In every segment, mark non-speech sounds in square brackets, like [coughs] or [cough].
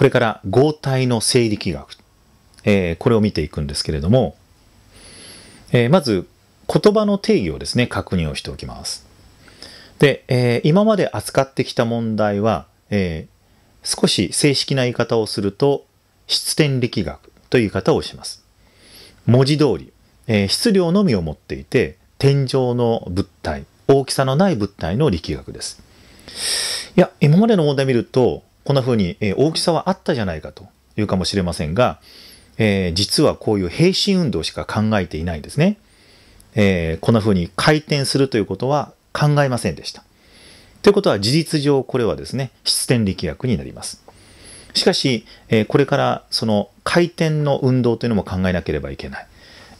これから合体の生力学、えー、これを見ていくんですけれども、えー、まず言葉の定義をですね、確認をしておきます。で、えー、今まで扱ってきた問題は、えー、少し正式な言い方をすると、質点力学という言い方をします。文字通り、えー、質量のみを持っていて、天井の物体、大きさのない物体の力学です。いや、今までの問題見ると、こんな風に、え大きさはあったじゃないかというかもしれませんが、え実はこういう平身運動しか考えていないんですね。えこんな風に回転するということは考えませんでした。ということは事実上これはですね、質点力学になります。しかし、えこれからその回転の運動というのも考えなければいけない。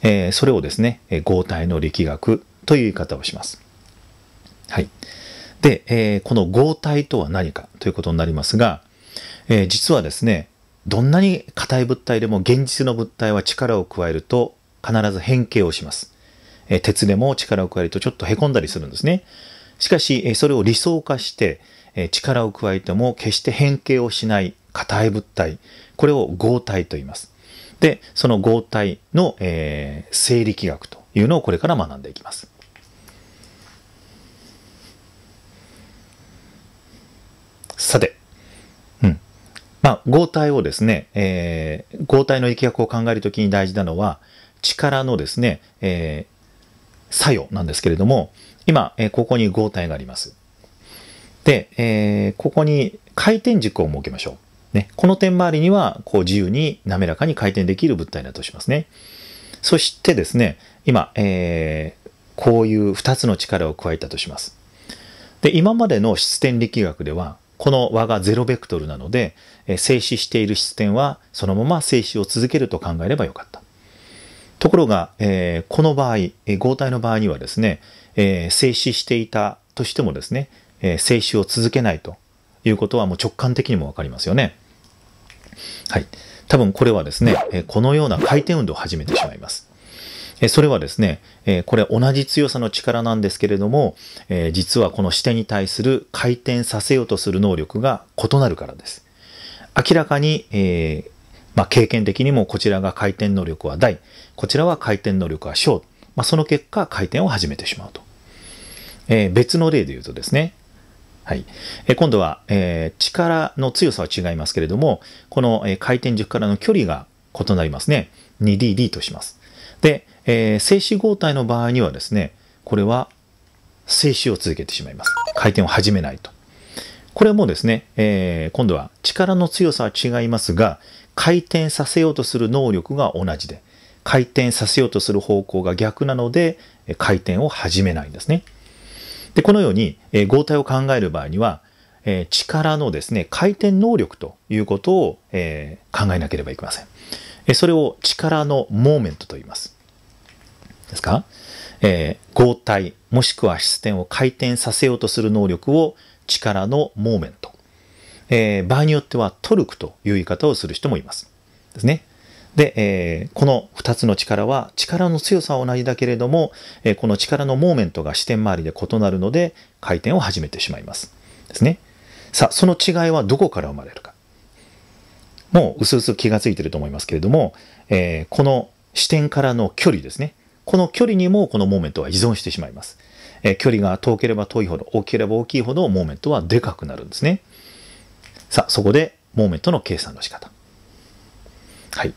えそれをですね、合体の力学という言い方をします。はい。で、えー、この合体とは何かということになりますが、えー、実はですね、どんなに硬い物体でも現実の物体は力を加えると必ず変形をします。えー、鉄でも力を加えるとちょっと凹んだりするんですね。しかし、えそれを理想化して、え力を加えても決して変形をしない硬い物体、これを合体と言います。で、その合体の、えー、生力学というのをこれから学んでいきます。さて、うん。まあ、合体をですね、えー、合体の力学を考えるときに大事なのは、力のですね、えー、作用なんですけれども、今、えー、ここに合体があります。で、えここに回転軸を設けましょう。ね、この点周りには、こう自由に滑らかに回転できる物体だとしますね。そしてですね、今、えこういう2つの力を加えたとします。で、今までの質点力学では、この和がゼロベクトルなので、え静止している質点はそのまま静止を続けると考えればよかった。ところが、えー、この場合、え合体の場合にはですね、えー、静止していたとしてもですね、えー、静止を続けないということはもう直感的にもわかりますよね。はい。多分これはですね、えこのような回転運動を始めてしまいます。えそれはですね、えこれ同じ強さの力なんですけれども、え実はこの視点に対する回転させようとする能力が異なるからです。明らかに、えー、まあ、経験的にもこちらが回転能力は大、こちらは回転能力は小、まあ、その結果回転を始めてしまうと。えー、別の例で言うとですね、はい。え今度は、えー、力の強さは違いますけれども、この、え回転軸からの距離が異なりますね。2DD とします。で、えー、静止合体の場合にはですね、これは静止を続けてしまいます。回転を始めないと。これもですね、えー、今度は力の強さは違いますが、回転させようとする能力が同じで、回転させようとする方向が逆なので、回転を始めないんですね。で、このように、えー、合体を考える場合には、えー、力のですね、回転能力ということを、えー、考えなければいけません。それを力のモーメントと言います。ですか、えー、合体、もしくは質点を回転させようとする能力を力のモーメント。えー、場合によってはトルクという言い方をする人もいます。ですね。で、えー、この2つの力は力の強さは同じだけれども、えー、この力のモーメントが視点周りで異なるので回転を始めてしまいます。ですね。さあ、その違いはどこから生まれるもう薄々気がついてると思いますけれども、えー、この視点からの距離ですね。この距離にもこのモーメントは依存してしまいます。えー、距離が遠ければ遠いほど、大きければ大きいほど、モーメントはでかくなるんですね。さあ、そこで、モーメントの計算の仕方。はい。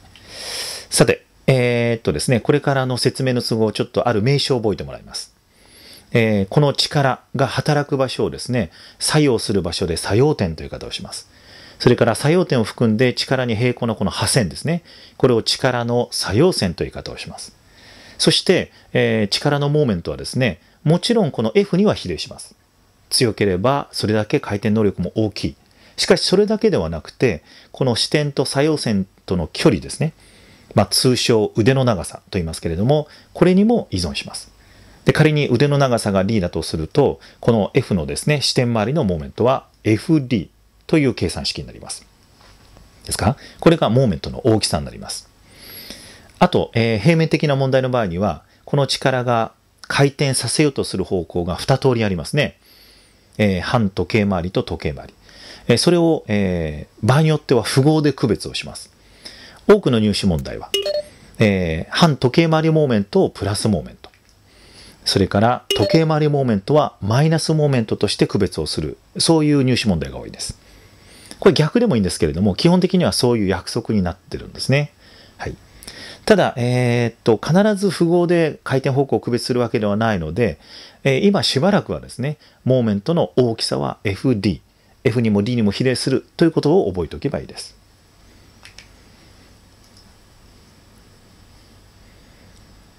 さて、えー、っとですね、これからの説明の都合、ちょっとある名称を覚えてもらいます。えー、この力が働く場所をですね、作用する場所で作用点という言い方をします。それから作用点を含んで力に平行なこの破線ですね。これを力の作用線という言い方をします。そして、えー、力のモーメントはですね、もちろんこの F には比例します。強ければそれだけ回転能力も大きい。しかしそれだけではなくて、この視点と作用線との距離ですね。まあ、通称腕の長さと言いますけれども、これにも依存します。で仮に腕の長さが D だとすると、この F のですね、視点周りのモーメントは FD という計算式になります。ですかこれがモーメントの大きさになります。あと、えー、平面的な問題の場合には、この力が回転させようとする方向が2通りありますね。えー、反時計回りと時計回り。えー、それを、えー、場合によっては符号で区別をします。多くの入試問題は、えー、反時計回りモーメントをプラスモーメント。それから時計回りモーメントはマイナスモーメントとして区別をする。そういう入試問題が多いです。これ逆でもいいんですけれども、基本的にはそういう約束になってるんですね。はい。ただ、えー、っと、必ず符号で回転方向を区別するわけではないので、えー、今しばらくはですね、モーメントの大きさは FD。F にも D にも比例するということを覚えておけばいいです。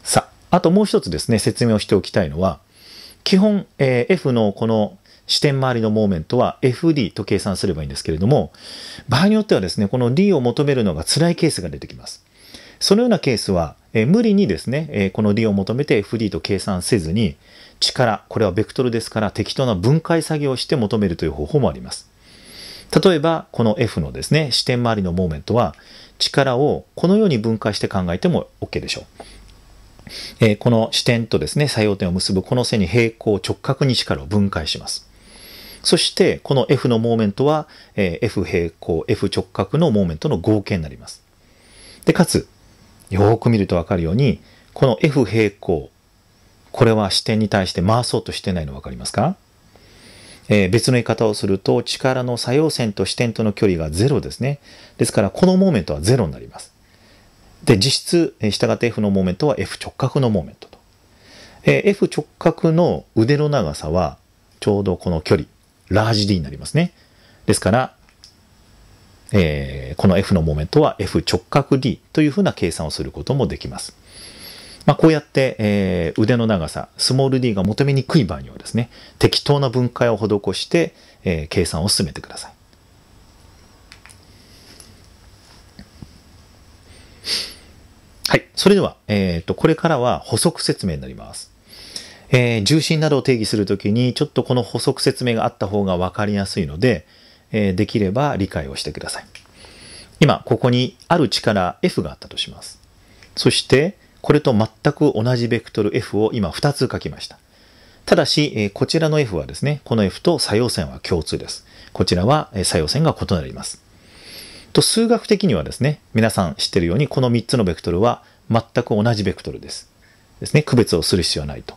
さあ、あともう一つですね、説明をしておきたいのは、基本、えー、F のこの視点周りのモーメントは FD と計算すればいいんですけれども、場合によってはですね、この D を求めるのが辛いケースが出てきます。そのようなケースは、え無理にですね、えこの D を求めて FD と計算せずに、力、これはベクトルですから適当な分解作業をして求めるという方法もあります。例えば、この F のですね、視点周りのモーメントは、力をこのように分解して考えても OK でしょう。えー、この視点とですね、作用点を結ぶこの線に平行直角に力を分解します。そしてこの F のモーメントは、え F 平行、F 直角のモーメントの合計になります。で、かつ、よーく見るとわかるように、この F 平行、これは視点に対して回そうとしてないの分かりますか、えー、別の言い方をすると、力の作用線と視点との距離が0ですね。ですから、このモーメントは0になります。で、実質、え従って F のモーメントは F 直角のモーメントと。えー、F 直角の腕の長さは、ちょうどこの距離。ラージ D になりますね。ですから、えー、この F のモメントは F 直角 D というふうな計算をすることもできます。まあ、こうやって、えー、腕の長さ、スモール d が求めにくい場合にはですね、適当な分解を施して、えー、計算を進めてください。はい。それでは、えっ、ー、と、これからは補足説明になります。えー、重心などを定義するときに、ちょっとこの補足説明があった方が分かりやすいので、えー、できれば理解をしてください。今、ここにある力 F があったとします。そして、これと全く同じベクトル F を今2つ書きました。ただし、えー、こちらの F はですね、この F と作用線は共通です。こちらは、え作用線が異なります。と、数学的にはですね、皆さん知ってるように、この3つのベクトルは全く同じベクトルです。ですね、区別をする必要はないと。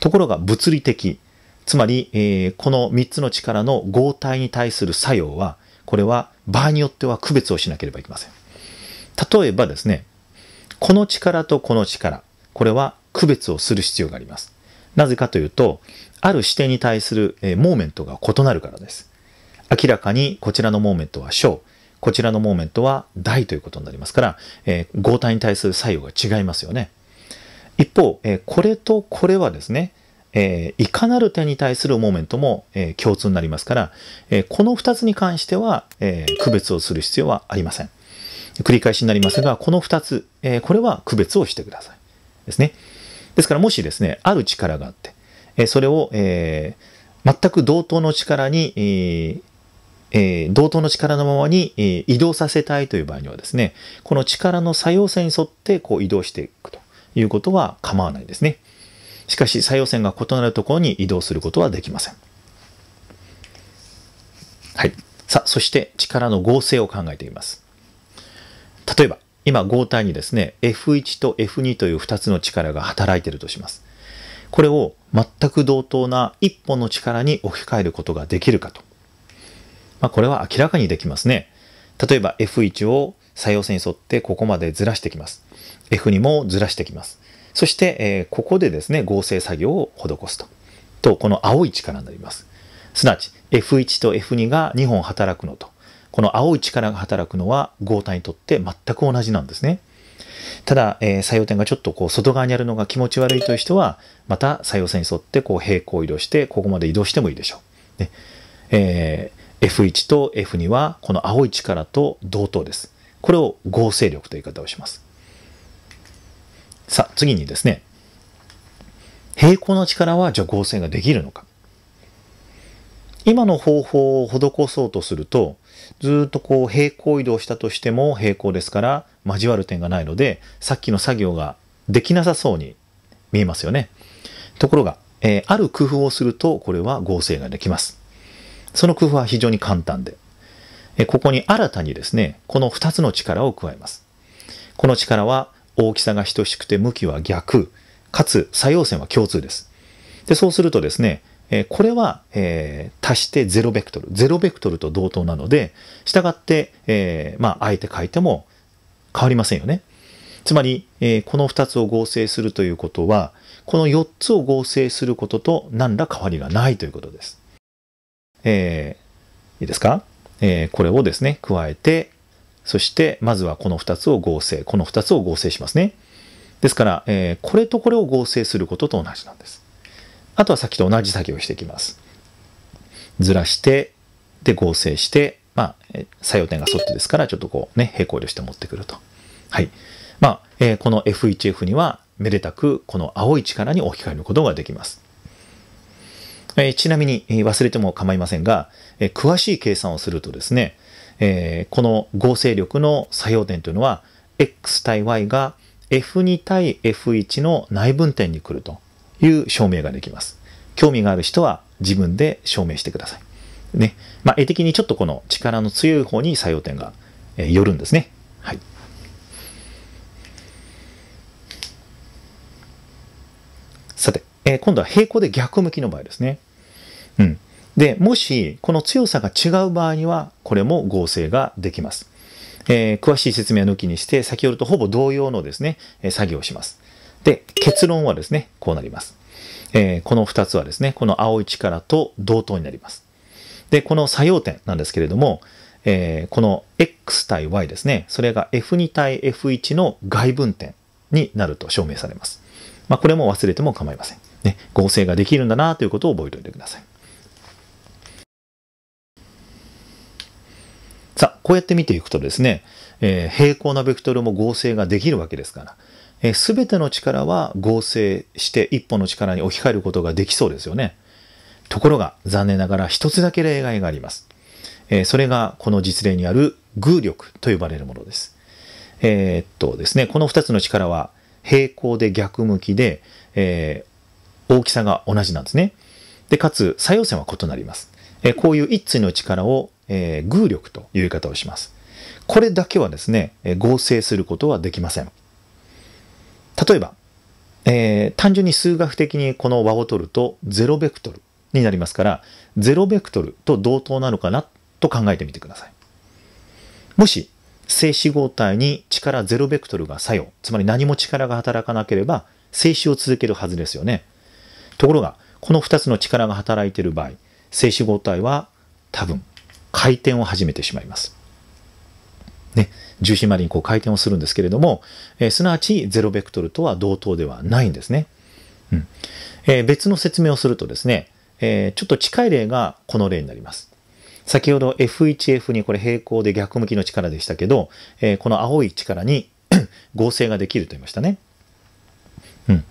ところが物理的。つまり、えー、この3つの力の合体に対する作用は、これは場合によっては区別をしなければいけません。例えばですね、この力とこの力、これは区別をする必要があります。なぜかというと、ある視点に対する、えー、モーメントが異なるからです。明らかにこちらのモーメントは小、こちらのモーメントは大ということになりますから、えー、合体に対する作用が違いますよね。一方、えこれとこれはですね、えいかなる点に対するモーメントも、え共通になりますから、えこの2つに関しては、え区別をする必要はありません。繰り返しになりますが、この2つ、えこれは区別をしてください。ですね。ですから、もしですね、ある力があって、えそれを、えー、全く同等の力に、えーえー、同等の力のままに、え移動させたいという場合にはですね、この力の作用性に沿ってこう移動していくと。いうことは構わないですね。しかし、作用線が異なるところに移動することはできません。はい。さあ、そして力の合成を考えています。例えば、今合体にですね、F1 と F2 という2つの力が働いているとします。これを全く同等な1本の力に置き換えることができるかと。まあ、これは明らかにできますね。例えば F1 を作用線に沿ってここまでずらしてきます。F 2もずらしてきます。そして、えここでですね、合成作業を施すと。と、この青い力になります。すなわち、F1 と F2 が2本働くのと、この青い力が働くのは合体にとって全く同じなんですね。ただ、えー、作用点がちょっとこう外側にあるのが気持ち悪いという人は、また作用線に沿ってこう平行移動して、ここまで移動してもいいでしょう。ねえー、F1 と F2 はこの青い力と同等です。これを合成力という言い方をします。さあ、次にですね、平行の力はじゃあ合成ができるのか。今の方法を施そうとすると、ずっとこう平行移動したとしても平行ですから交わる点がないので、さっきの作業ができなさそうに見えますよね。ところが、えー、ある工夫をすると、これは合成ができます。その工夫は非常に簡単で、えー、ここに新たにですね、この2つの力を加えます。この力は、大きさが等しくて向きは逆、かつ作用線は共通です。で、そうするとですね、えこれは、えー、足して0ベクトル。0ベクトルと同等なので、従って、えー、まあ、あえて書いても変わりませんよね。つまり、えー、この2つを合成するということは、この4つを合成することと何ら変わりがないということです。えいいですか、えこれをですね、加えて、そしてまずはこの2つを合成、この2つを合成しますね。ですから、えー、これとこれを合成することと同じなんです。あとはさっきと同じ作業をしていきます。ずらして、で合成して、まあ、作用点がってですから、ちょっとこうね、平行量して持ってくると。はい。まあ、えー、この F1F には、めでたく、この青い力に置き換えることができます。えー、ちなみに、え忘れても構いませんが、えー、詳しい計算をするとですね、えー、この合成力の作用点というのは x 対 y が f2 対 f1 の内分点に来るという証明ができます。興味がある人は自分で証明してください。ね。まあ、絵的にちょっとこの力の強い方に作用点が、えー、よるんですね。はい。さて、えー、今度は平行で逆向きの場合ですね。うん。で、もし、この強さが違う場合には、これも合成ができます。えー、詳しい説明は抜きにして、先ほどとほぼ同様のですね、作業をします。で、結論はですね、こうなります。えー、この2つはですね、この青い力と同等になります。で、この作用点なんですけれども、えー、この x 対 y ですね、それが f2 対 f1 の外分点になると証明されます。まあ、これも忘れても構いません。ね、合成ができるんだなということを覚えておいてください。さあ、こうやって見ていくとですね、えー、平行なベクトルも合成ができるわけですから、す、え、べ、ての力は合成して一本の力に置き換えることができそうですよね。ところが、残念ながら一つだけ例外があります。えー、それがこの実例にある偶力と呼ばれるものです。えー、っとですね、この二つの力は平行で逆向きで、えー、大きさが同じなんですね。で、かつ作用線は異なります。えこういう一対の力をえー、偶力という言い方をします。これだけはですね、合成することはできません。例えば、えー、単純に数学的にこの和を取ると0ベクトルになりますから、0ベクトルと同等なのかなと考えてみてください。もし、静止合体に力0ベクトルが作用、つまり何も力が働かなければ、静止を続けるはずですよね。ところが、この2つの力が働いている場合、静止合体は多分回転を始めてしまいます。ね、重心まりにこう回転をするんですけれども、えー、すなわちゼロベクトルとは同等ではないんですね。うんえー、別の説明をするとですね、えー、ちょっと近い例がこの例になります。先ほど F1F にこれ平行で逆向きの力でしたけど、えこの青い力に [coughs] 合成ができると言いましたね。うん、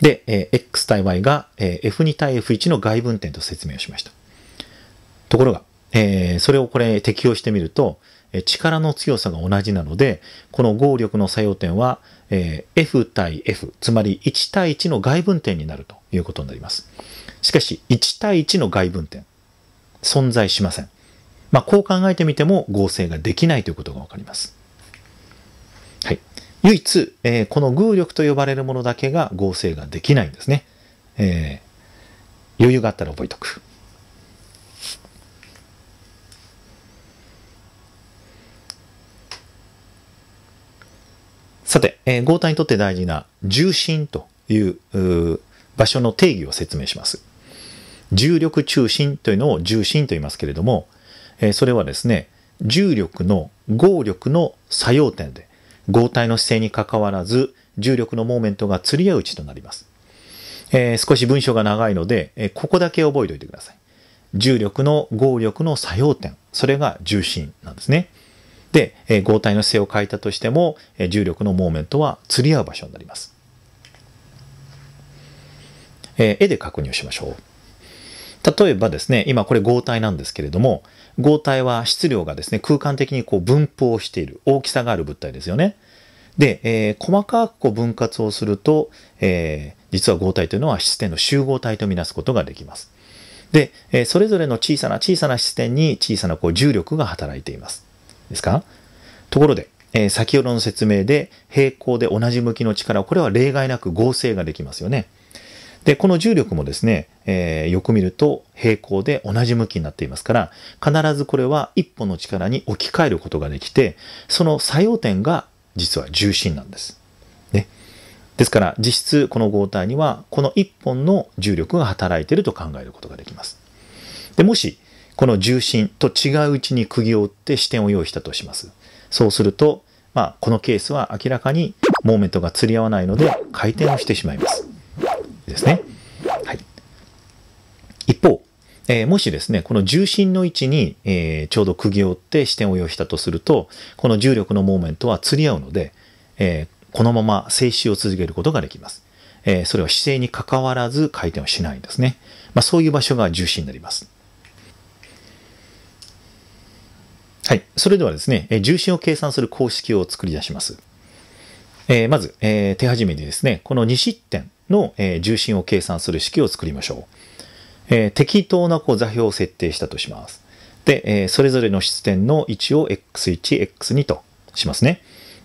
で、え X 対 Y が、え F2 対 F1 の外分点と説明をしました。ところが、えー、それをこれ適用してみると、え力の強さが同じなので、この合力の作用点は、えー、F 対 F、つまり1対1の外分点になるということになります。しかし、1対1の外分点、存在しません。まあ、こう考えてみても合成ができないということがわかります。はい。唯一、えー、この偶力と呼ばれるものだけが合成ができないんですね。えー、余裕があったら覚えておく。さて、えー、強にとって大事な重心という場所の定義を説明します。重力中心というのを重心と言いますけれども、えー、それはですね、重力の合力の作用点で、合体の姿勢にかかわらず、重力のモーメントが釣り合う位置となります。えー、少し文章が長いので、えー、ここだけ覚えておいてください。重力の合力の作用点、それが重心なんですね。で、えー、合体の姿勢を変えたとしても、えー、重力のモーメントは釣り合う場所になります。えー、絵で確認をしましょう。例えばですね、今これ合体なんですけれども、合体は質量がですね、空間的にこう分布をしている、大きさがある物体ですよね。で、えー、細かくこう分割をすると、えー、実は合体というのは質点の集合体とみなすことができます。で、えー、それぞれの小さな小さな質点に小さなこう重力が働いています。ですかところで、えー、先ほどの説明で平行で同じ向きの力、これは例外なく合成ができますよね。で、この重力もですね、えー、よく見ると平行で同じ向きになっていますから、必ずこれは一歩の力に置き換えることができて、その作用点が実は重心なんです。ね。ですから、実質この合体にはこの一本の重力が働いていると考えることができます。で、もし、この重心と違ううちに釘を打って視点を用意したとします。そうすると、まあ、このケースは明らかにモーメントが釣り合わないので回転をしてしまいます。ですね。はい。一方、えー、もしですね、この重心の位置に、えー、ちょうど釘を打って視点を用意したとすると、この重力のモーメントは釣り合うので、えー、このまま静止を続けることができます。えそれは姿勢にかかわらず回転をしないんですね。まあ、そういう場所が重心になります。はい。それではですね、重心を計算する公式を作り出します。えー、まず、えー、手始めにですね、この2失点の、えー、重心を計算する式を作りましょう。え適当なこう座標を設定したとします。で、えそれぞれの失点の位置を x1、x2 としますね。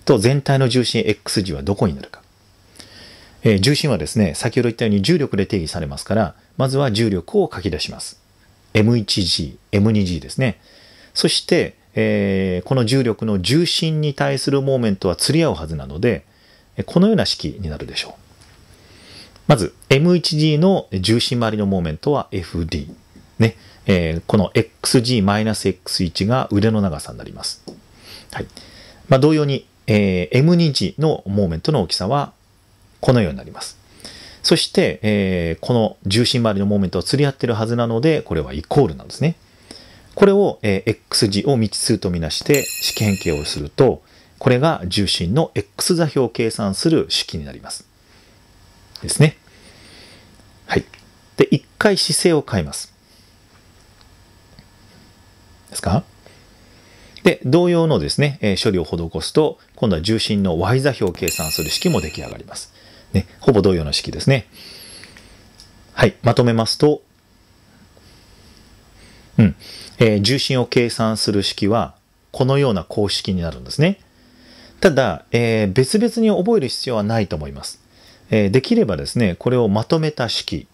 と、全体の重心 x 字はどこになるか。え重心はですね、先ほど言ったように重力で定義されますから、まずは重力を書き出します。m1g、m2g ですね。そして、えー、この重力の重心に対するモーメントは釣り合うはずなので、このような式になるでしょう。まず、M1G の重心回りのモーメントは FD。ね。えー、この XG-X1 が腕の長さになります。はい。まあ、同様に、えー、M2G のモーメントの大きさはこのようになります。そして、えー、この重心回りのモーメントは釣り合ってるはずなので、これはイコールなんですね。これを、えー、x 字を未知数とみなして式変形をすると、これが重心の x 座標を計算する式になります。ですね。はい。で、一回姿勢を変えます。ですかで、同様のですね、えー、処理を施すと、今度は重心の y 座標を計算する式も出来上がります。ね、ほぼ同様の式ですね。はい、まとめますと、うん。えー、重心を計算する式は、このような公式になるんですね。ただ、えー、別々に覚える必要はないと思います。えー、できればですね、これをまとめた式、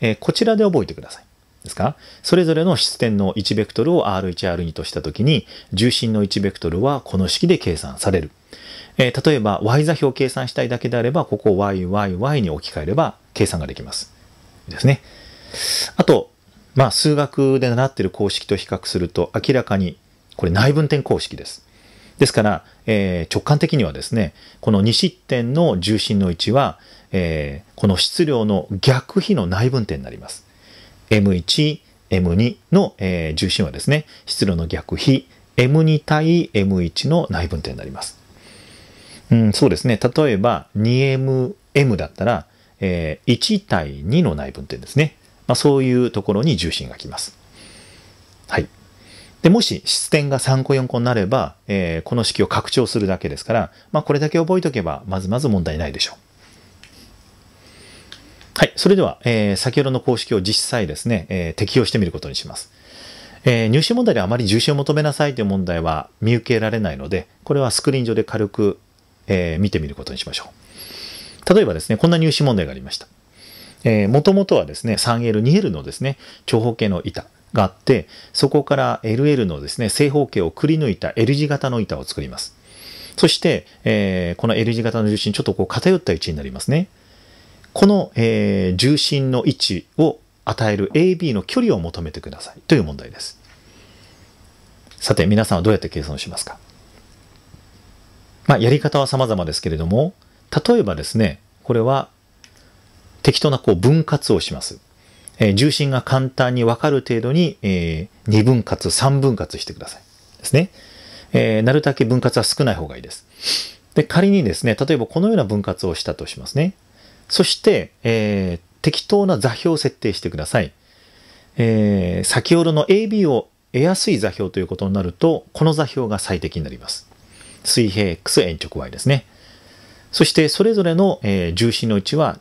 えー、こちらで覚えてください。ですかそれぞれの質点の1ベクトルを R1、R2 としたときに、重心の1ベクトルはこの式で計算される。えー、例えば、y 座標を計算したいだけであれば、ここを y, y, y に置き換えれば計算ができます。ですね。あと、まあ、数学で習ってる公式と比較すると明らかにこれ内分点公式です。ですから、えー、直感的にはですね、この2失点の重心の位置は、えー、この質量の逆比の内分点になります。M1、M2 の、えー、重心はですね、質量の逆比、M2 対 M1 の内分点になります。うん、そうですね、例えば 2M、M だったら、えー、1対2の内分点ですね。まあ、そういうところに重心がきます。はい。で、もし質点が3個4個になれば、えー、この式を拡張するだけですから、まあ、これだけ覚えておけば、まずまず問題ないでしょう。はい。それでは、えー、先ほどの公式を実際ですね、えー、適用してみることにします。えー、入試問題であまり重心を求めなさいという問題は見受けられないので、これはスクリーン上で軽く、え見てみることにしましょう。例えばですね、こんな入試問題がありました。えもともとはですね、3L、2L のですね、長方形の板があって、そこから LL のですね、正方形をくり抜いた L 字型の板を作ります。そして、えー、この L 字型の重心、ちょっとこう偏った位置になりますね。この、えー、重心の位置を与える AB の距離を求めてくださいという問題です。さて、皆さんはどうやって計算しますかまあ、やり方は様々ですけれども、例えばですね、これは適当なこう分割をします。えー、重心が簡単にわかる程度に、えー、2分割、3分割してください。ですね。えー、なるだけ分割は少ない方がいいです。で、仮にですね、例えばこのような分割をしたとしますね。そして、えー、適当な座標を設定してください。えー、先ほどの AB を得やすい座標ということになると、この座標が最適になります。水平 X 延直 Y ですね。そして、それぞれの、えー、重心の位置は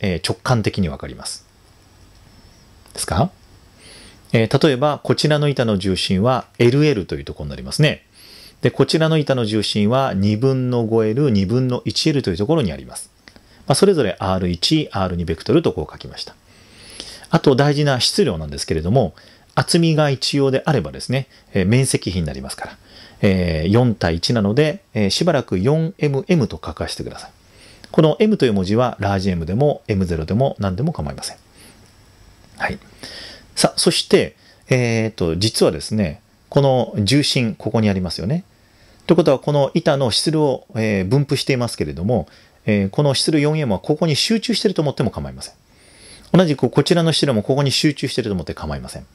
えー、直感的にわかります。ですか、えー、例えば、こちらの板の重心は LL というところになりますね。で、こちらの板の重心は2分の 5L、2分の 1L というところにあります。まあ、それぞれ R1、R2 ベクトルとこう書きました。あと大事な質量なんですけれども、厚みが一様であればですね、えー、面積比になりますから、えー、4対1なので、えー、しばらく 4mm と書かせてください。この M という文字はラージ M でも M0 でも何でも構いません。はい。さあ、そして、えっ、ー、と、実はですね、この重心、ここにありますよね。ということは、この板の質量を、えー、分布していますけれども、えー、この質量 4M はここに集中していると思っても構いません。同じくこちらの質量もここに集中していると思って構いません。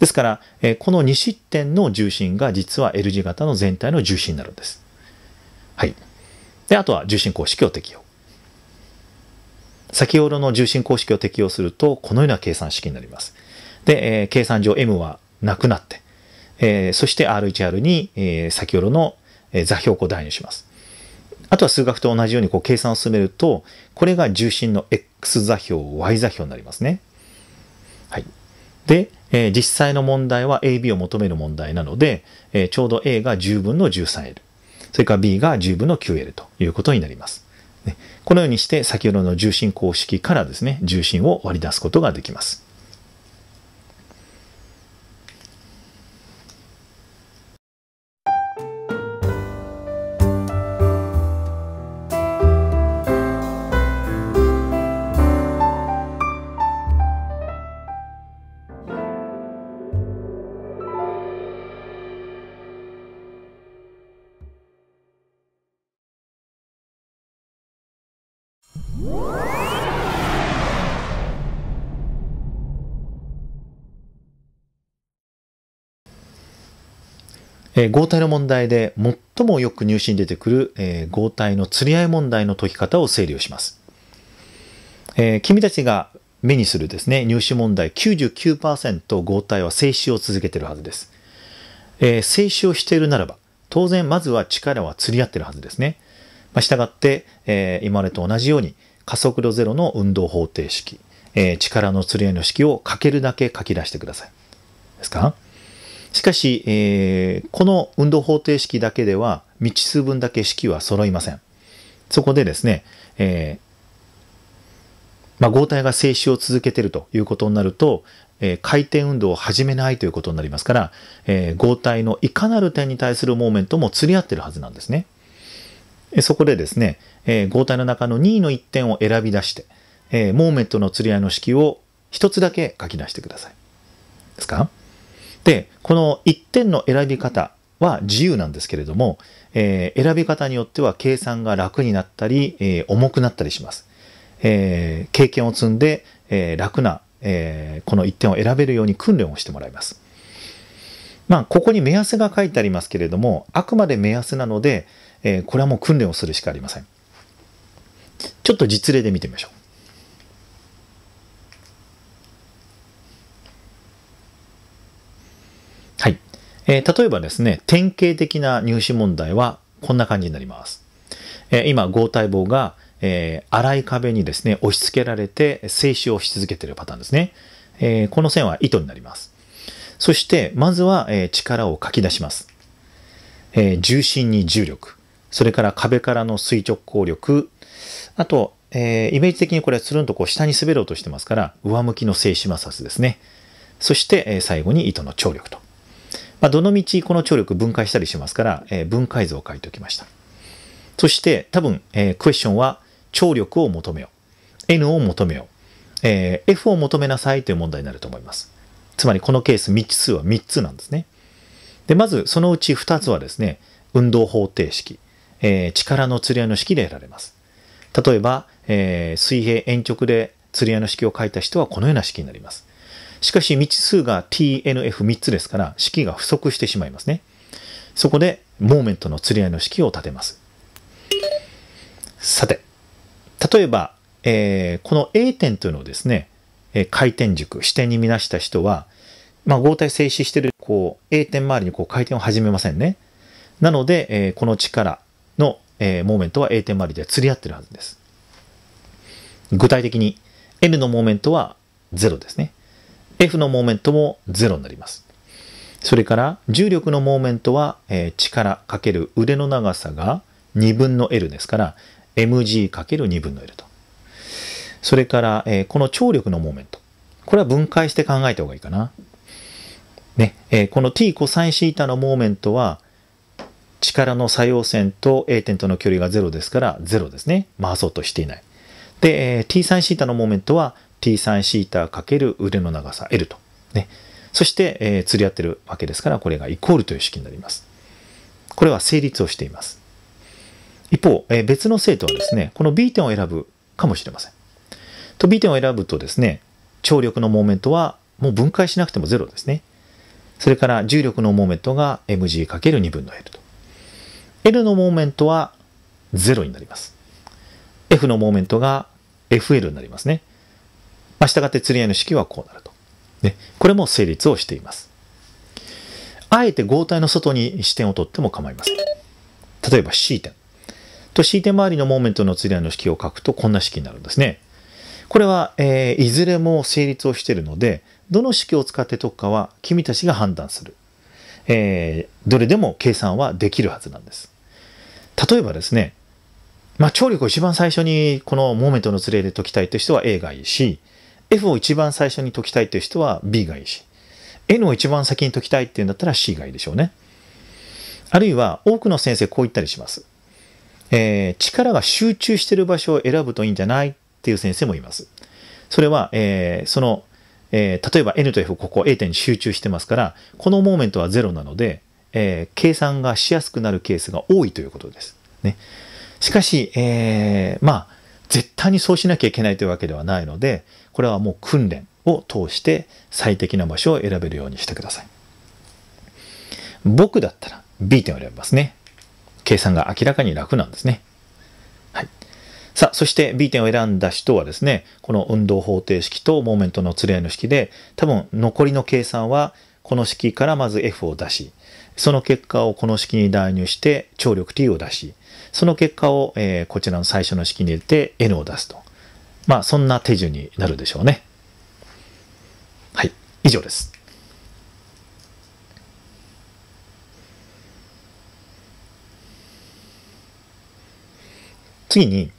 ですから、えー、この2失点の重心が実は L 字型の全体の重心になるんです。はい。で、あとは重心公式を適用。先ほどの重心公式を適用すると、このような計算式になります。で、えー、計算上 m はなくなって、えー、そして R1R に、えー、先ほどの、え座標項を代入します。あとは数学と同じようにこう計算を進めると、これが重心の x 座標、y 座標になりますね。はい。で、えー、実際の問題は AB を求める問題なので、えー、ちょうど A が10分の 13L、それから B が10分の 9L ということになります。このようにして先ほどの重心公式からですね、重心を割り出すことができます。えー、合体の問題で最もよく入試に出てくる、えー、合体の釣り合い問題の解き方を整理をします。えー、君たちが目にするですね、入試問題99%合体は静止を続けてるはずです。えー、静止をしているならば、当然まずは力は釣り合ってるはずですね。まあ、従って、えー、今までと同じように加速度ゼロの運動方程式、えー、力の釣り合いの式をかけるだけ書き出してください。ですかしかし、えー、この運動方程式だけでは未知数分だけ式は揃いません。そこでですね、えー、まあ、合体が静止を続けているということになると、えー、回転運動を始めないということになりますから、えー、合体のいかなる点に対するモーメントも釣り合ってるはずなんですね。そこでですね、え合体の中の2位の1点を選び出して、えモーメントの釣り合いの式を1つだけ書き出してください。ですかで、この1点の選び方は自由なんですけれども、えー、選び方によっては計算が楽になったり、えー、重くなったりします。えー、経験を積んで、え楽な、えこの1点を選べるように訓練をしてもらいます。まあ、ここに目安が書いてありますけれども、あくまで目安なので、えこれはもう訓練をするしかありません。ちょっと実例で見てみましょう。えー、例えばですね、典型的な入試問題はこんな感じになります。えー、今、合体棒が、えー、粗い壁にですね、押し付けられて静止をし続けているパターンですね。えー、この線は糸になります。そして、まずは、えー、力をかき出します。えー、重心に重力。それから壁からの垂直抗力。あと、えー、イメージ的にこれはつるんとこう下に滑ろうとしてますから、上向きの静止摩擦ですね。そして、えー、最後に糸の張力と。まあ、どのみちこの張力分解したりしますから、えー、分解図を書いておきました。そして多分、えー、クエスチョンは張力を求めよう。N を求めよう。えー、F を求めなさいという問題になると思います。つまりこのケース3つは3つなんですね。で、まずそのうち2つはですね、運動方程式、えー、力の釣り合いの式で得られます。例えば、えー、水平鉛直で釣り合いの式を書いた人はこのような式になります。しかし未知数が TNF3 つですから式が不足してしまいますね。そこでモーメントの釣り合いの式を立てます。さて、例えば、えー、この A 点というのをですね、えー、回転軸、視点に見なした人は、まあ、合体静止してる、こう、A 点周りにこう回転を始めませんね。なので、えー、この力の、えモーメントは A 点周りで釣り合ってるはずです。具体的に、N のモーメントは0ですね。F のモーメントも0になります。それから重力のモーメントは、えー、力かける腕の長さが2分の L ですから mg かける2分の L と。それから、えー、この張力のモーメント。これは分解して考えた方がいいかな。ね、えー、この t コサインシータのモーメントは力の作用線と A 点との距離が0ですから0ですね。回そうとしていない。で、えー、t サインシータのモーメントは t3θ× 腕の長さ L と。ね。そして、えー、釣り合ってるわけですから、これがイコールという式になります。これは成立をしています。一方、えー、別の生徒はですね、この B 点を選ぶかもしれません。と B 点を選ぶとですね、張力のモーメントはもう分解しなくても0ですね。それから重力のモーメントが mg×2 分の L と。L のモーメントは0になります。F のモーメントが FL になりますね。まあ、従って釣り合いの式はこうなると。ね。これも成立をしています。あえて合体の外に視点を取っても構いません。例えば C 点。と C 点周りのモーメントの釣り合いの式を書くとこんな式になるんですね。これは、えー、いずれも成立をしているので、どの式を使って解くかは君たちが判断する。えー、どれでも計算はできるはずなんです。例えばですね、まあ、張力を一番最初にこのモーメントの合いで解きたいという人は A がいいし、F を一番最初に解きたいという人は B がいいし、N を一番先に解きたいっていうんだったら C がいいでしょうね。あるいは多くの先生こう言ったりします。えー、力が集中している場所を選ぶといいんじゃないっていう先生もいます。それは、えー、その、えー、例えば N と F ここ A 点に集中してますから、このモーメントは0なので、え計算がしやすくなるケースが多いということです。ね。しかし、えまあ、絶対にそうしなきゃいけないというわけではないので、これはもう訓練を通して最適な場所を選べるようにしてください。僕だったら B 点を選びますね。計算が明らかに楽なんですね。はい。さあ、そして B 点を選んだ人はですね、この運動方程式とモーメントの連れ合いの式で、多分残りの計算はこの式からまず F を出し、その結果をこの式に代入して張力 T を出し、その結果を、えー、こちらの最初の式に入れて N を出すと。まあ、そんな手順になるでしょうね。はい、以上です。次に、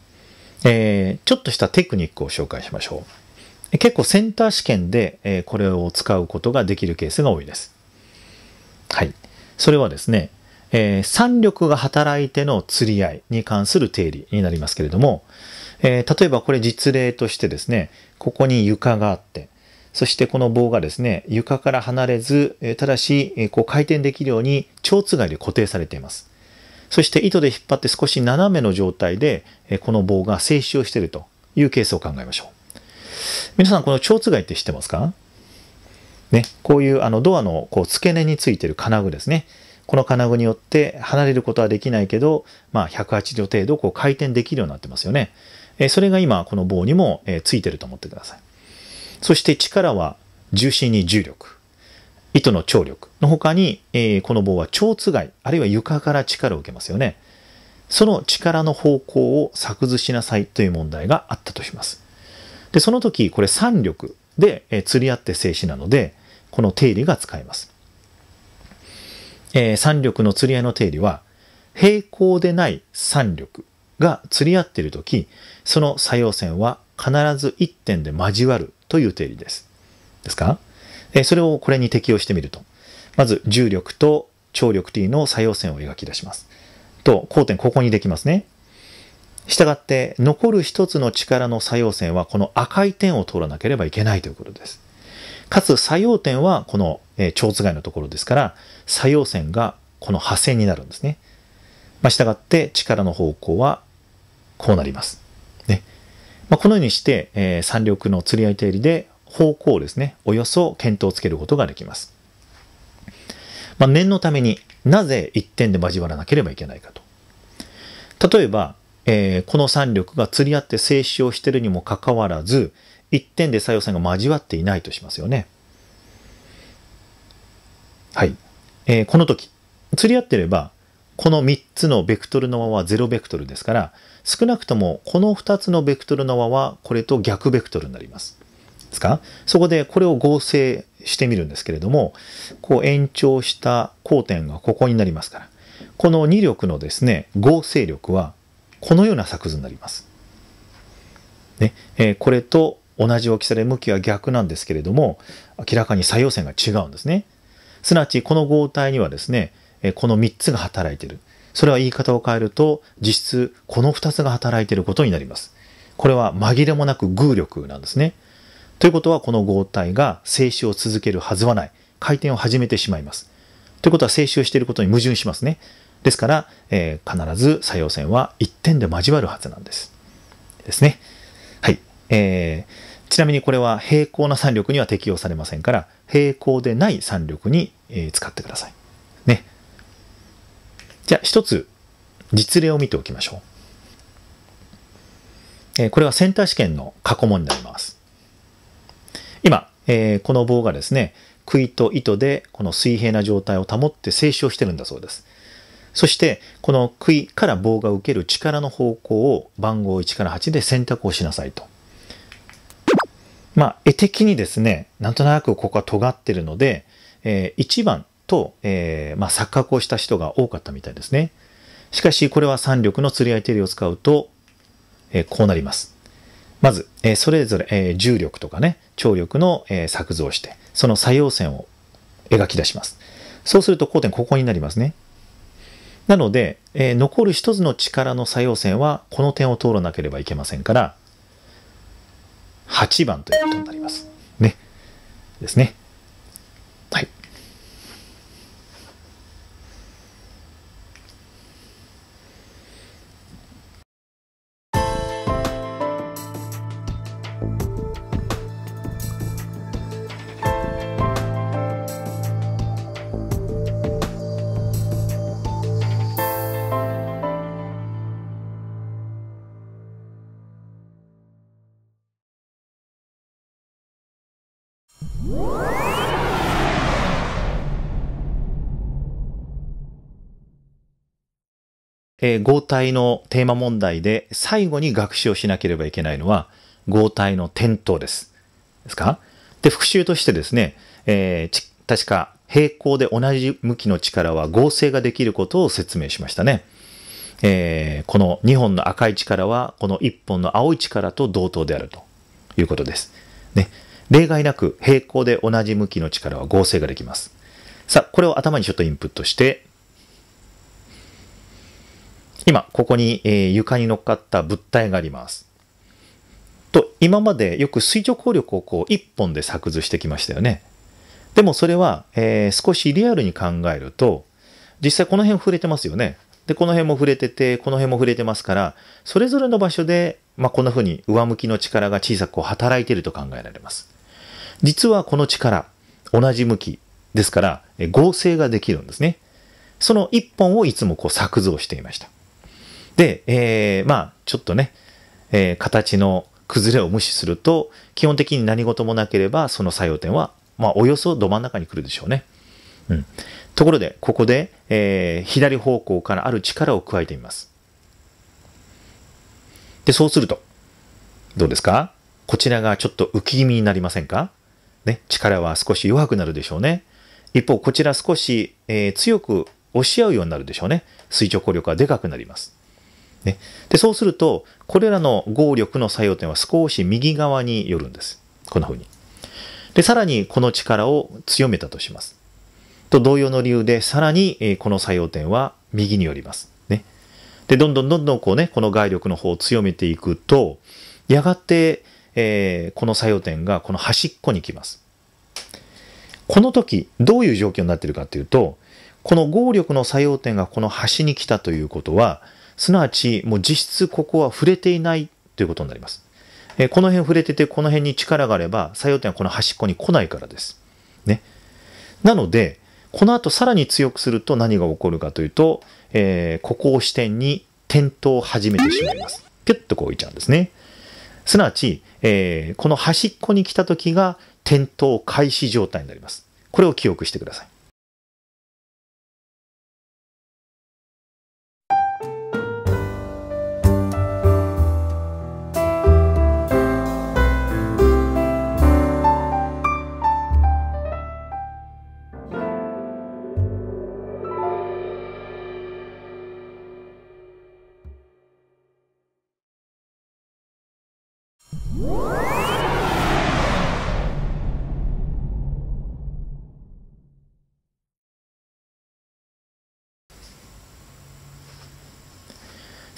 えー、ちょっとしたテクニックを紹介しましょう。結構センター試験で、えー、これを使うことができるケースが多いです。はい。それはですね、えー、三力が働いての釣り合いに関する定理になりますけれども、えー、例えばこれ実例としてですね、ここに床があって、そしてこの棒がですね、床から離れず、ただし、こう回転できるように、蝶つがいで固定されています。そして糸で引っ張って少し斜めの状態で、この棒が静止をしているというケースを考えましょう。皆さん、この蝶つがいって知ってますかね、こういうあのドアのこう付け根についている金具ですね。この金具によって離れることはできないけど、まあ、180度程度こう回転できるようになってますよね。それが今この棒にも、ついてると思ってください。そして力は重心に重力、糸の張力の他に、この棒は蝶つがい、あるいは床から力を受けますよね。その力の方向を作図しなさいという問題があったとします。で、その時、これ三力で、釣り合って静止なので、この定理が使えます。えー、三力の釣り合いの定理は、平行でない三力が釣り合っている時、その作用線は必ず1点で交わるという定理です。ですかえそれをこれに適用してみると、まず重力と張力 t の作用線を描き出します。と、交点ここにできますね。従って、残る一つの力の作用線はこの赤い点を通らなければいけないということです。かつ作用点はこの、えー、蝶番のところですから、作用線がこの破線になるんですね。まあ、従って力の方向はこうなります。まあ、このようにして、えー、三力の釣り合い定理で方向ですね、およそ検討をつけることができます。まあ、念のためになぜ一点で交わらなければいけないかと。例えば、えー、この三力が釣り合って静止をしているにもかかわらず、一点で作用線が交わっていないとしますよね。はい。えー、この時、釣り合ってれば、この三つのベクトルの和はロベクトルですから、少なくともこの2つのベクトルの和はこれと逆ベクトルになります。ですかそこでこれを合成してみるんですけれども、こう延長した交点がここになりますから、この2力のですね、合成力はこのような作図になります。ね、えー、これと同じ大きさで向きは逆なんですけれども、明らかに作用線が違うんですね。すなわちこの合体にはですね、この3つが働いている。それは言い方を変えると、実質この2つが働いていることになります。これは紛れもなく偶力なんですね。ということはこの合体が静止を続けるはずはない。回転を始めてしまいます。ということは静止をしていることに矛盾しますね。ですから、えー、必ず作用線は1点で交わるはずなんです。ですね。はい。えー、ちなみにこれは平行な三力には適用されませんから、平行でない三力に、え使ってください。じゃあ一つ実例を見ておきましょう。えー、これはセンター試験の過去問になります。今、えー、この棒がですね、杭と糸でこの水平な状態を保って静止をしてるんだそうです。そして、この杭から棒が受ける力の方向を番号1から8で選択をしなさいと。まあ、絵的にですね、なんとなくここは尖ってるので、えー、1番と、えー、まあ、錯覚をした人が多かったみたいですね。しかし、これは三力の釣り合い定理を使うと、えー、こうなります。まず、えー、それぞれ、えー、重力とかね、張力の、えー、作図をして、その作用線を描き出します。そうすると交点ここになりますね。なので、えー、残る一つの力の作用線はこの点を通らなければいけませんから、8番ということになります。ね。ですね。えー、合体のテーマ問題で最後に学習をしなければいけないのは合体の点灯です。ですかで、復習としてですね、えー、確か平行で同じ向きの力は合成ができることを説明しましたね。えー、この2本の赤い力はこの1本の青い力と同等であるということです。ね、例外なく平行で同じ向きの力は合成ができます。さあ、これを頭にちょっとインプットして、今、ここに、えー、床に乗っかった物体があります。と、今までよく垂直抗力をこう、一本で作図してきましたよね。でもそれは、えー、少しリアルに考えると、実際この辺触れてますよね。で、この辺も触れてて、この辺も触れてますから、それぞれの場所で、まあ、こんな風に上向きの力が小さくこう働いていると考えられます。実はこの力、同じ向きですから、合成ができるんですね。その一本をいつもこう作図をしていました。で、えー、まあ、ちょっとね、えー、形の崩れを無視すると、基本的に何事もなければ、その作用点は、まあ、およそど真ん中に来るでしょうね。うん。ところで、ここで、えー、左方向からある力を加えてみます。で、そうすると、どうですかこちらがちょっと浮き気味になりませんかね、力は少し弱くなるでしょうね。一方、こちら少し、えー、強く押し合うようになるでしょうね。垂直抗力がでかくなります。ね、でそうするとこれらの合力の作用点は少し右側によるんですこんな風にでさらにこの力を強めたとしますと同様の理由でさらにこの作用点は右によりますねでどんどんどんどんこうねこの外力の方を強めていくとやがて、えー、この作用点がこの端っこに来ますこの時どういう状況になってるかっていうとこの合力の作用点がこの端に来たということはすなわち、もう実質ここは触れていないということになります。えこの辺触れてて、この辺に力があれば、作用点はこの端っこに来ないからです。ね。なので、この後さらに強くすると何が起こるかというと、えー、ここを支点に点灯を始めてしまいます。ピュッとこう置いちゃうんですね。すなわち、えー、この端っこに来た時が点灯開始状態になります。これを記憶してください。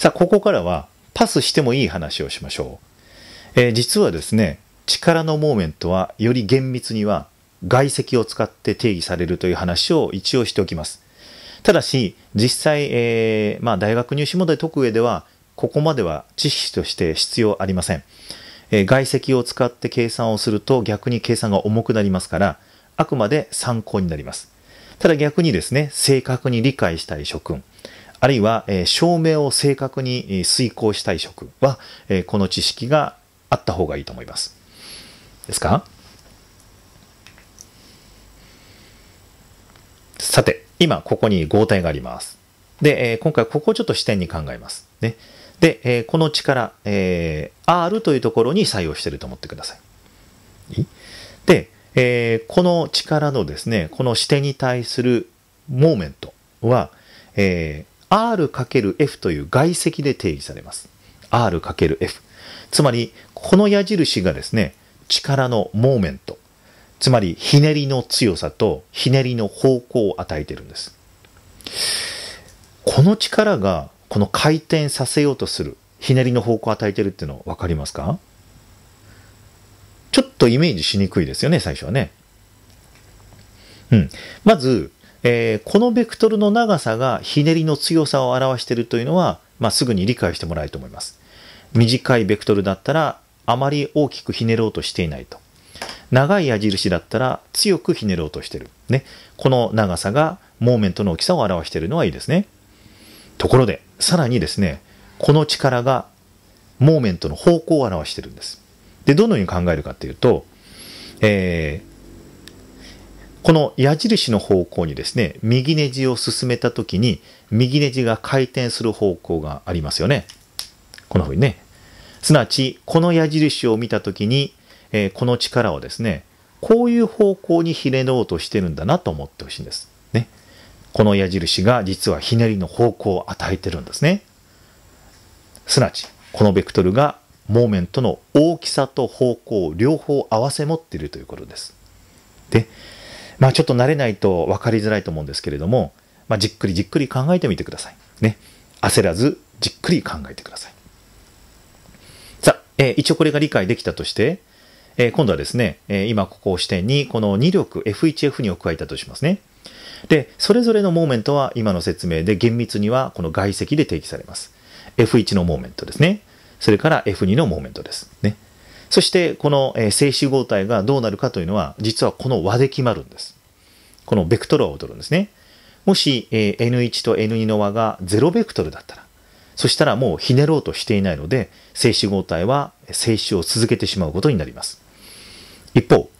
さあ、ここからはパスしてもいい話をしましょう。えー、実はですね、力のモーメントはより厳密には外積を使って定義されるという話を一応しておきます。ただし、実際、えー、まあ、大学入試問題解く上では、ここまでは知識として必要ありません。えー、外積を使って計算をすると逆に計算が重くなりますから、あくまで参考になります。ただ逆にですね、正確に理解したい諸君。あるいは、え証明を正確に遂行したい職は、えこの知識があった方がいいと思います。ですかさて、今ここに合体があります。で、え今回ここをちょっと視点に考えます。ね。で、えこの力、え R というところに作用していると思ってください。で、えこの力のですね、この視点に対するモーメントは、え R×F という外積で定義されます。R×F。つまり、この矢印がですね、力のモーメント。つまり、ひねりの強さとひねりの方向を与えてるんです。この力が、この回転させようとする、ひねりの方向を与えてるっていうの分かりますかちょっとイメージしにくいですよね、最初はね。うん。まず、えー、このベクトルの長さがひねりの強さを表しているというのは、まあ、すぐに理解してもらえると思います。短いベクトルだったらあまり大きくひねろうとしていないと。長い矢印だったら強くひねろうとしてる。ね。この長さがモーメントの大きさを表しているのはいいですね。ところで、さらにですね、この力がモーメントの方向を表してるんです。で、どのように考えるかっていうと、えー、この矢印の方向にですね、右ネジを進めた時に、右ネジが回転する方向がありますよね。このふ風にね。すなわち、この矢印を見た時に、えー、この力をですね、こういう方向にひねろうとしてるんだなと思ってほしいんです。ね。この矢印が実はひねりの方向を与えてるんですね。すなわち、このベクトルがモーメントの大きさと方向を両方合わせ持っているということです。で、まあちょっと慣れないと分かりづらいと思うんですけれども、まあ、じっくりじっくり考えてみてください。ね。焦らずじっくり考えてください。さあ、えー、一応これが理解できたとして、えー、今度はですね、えー、今ここを視点にこの2力 F1F2 を加えたとしますね。で、それぞれのモーメントは今の説明で厳密にはこの外積で定義されます。F1 のモーメントですね。それから F2 のモーメントです。ね。そしてこの静止合体がどうなるかというのは実はこの和で決まるんです。このベクトルを取るんですね。もし N1 と N2 の和が0ベクトルだったら、そしたらもうひねろうとしていないので、静止合体は静止を続けてしまうことになります。一方、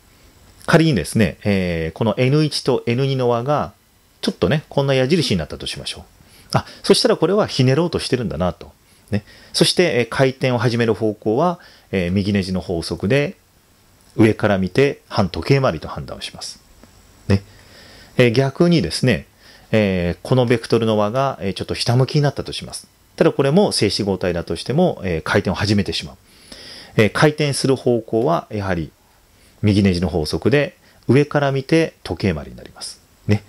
仮にですね、えー、この N1 と N2 の和が、ちょっとね、こんな矢印になったとしましょう。あ、そしたらこれはひねろうとしてるんだなと。ね、そして、え回転を始める方向は、え右ネジの法則で上から見て反時計回りと判断をします。ねえ逆にですね、えこのベクトルの輪が、えちょっと下向きになったとします。ただこれも静止合体だとしても、え回転を始めてしまう、え回転する方向はやはり右ネジの法則で上から見て時計回りになります。ね。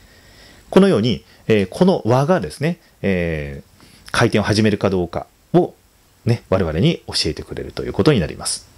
このように、えこの輪がですね、え回転を始めるかどうか、ね、我々に教えてくれるということになります。